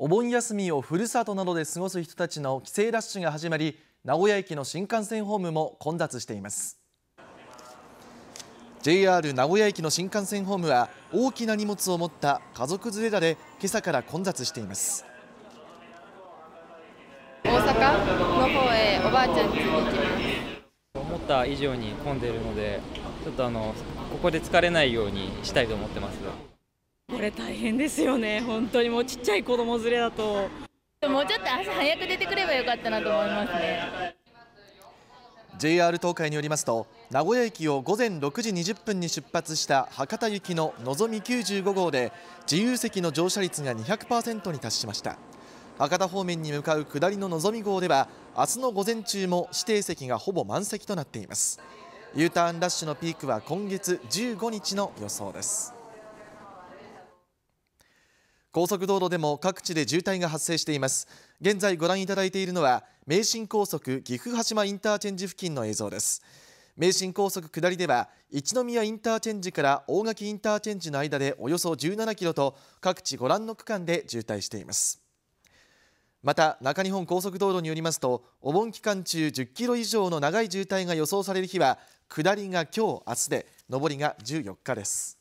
お盆休みをふるさとなどで過ごす人たちの帰省ラッシュが始まり名古屋駅の新幹線ホームも混雑しています JR 名古屋駅の新幹線ホームは大きな荷物を持った家族連れらで今朝から混雑しています大阪の方へおばあちゃんに行きます思った以上に混んでいるのでちょっとあのここで疲れないようにしたいと思ってますこれ大変ですよね本当にもうちっちゃい子供連れだともうちょっと朝早く出てくればよかったなと思いますね JR 東海によりますと名古屋駅を午前6時20分に出発した博多行きののぞみ95号で自由席の乗車率が200%に達しました博多方面に向かう下りののぞみ号では明日の午前中も指定席がほぼ満席となっています U ターンラッシュのピークは今月15日の予想です高速道路でも各地で渋滞が発生しています現在ご覧いただいているのは名神高速岐阜羽島インターチェンジ付近の映像です名神高速下りでは一宮インターチェンジから大垣インターチェンジの間でおよそ17キロと各地ご覧の区間で渋滞していますまた中日本高速道路によりますとお盆期間中10キロ以上の長い渋滞が予想される日は下りが今日明日で上りが14日です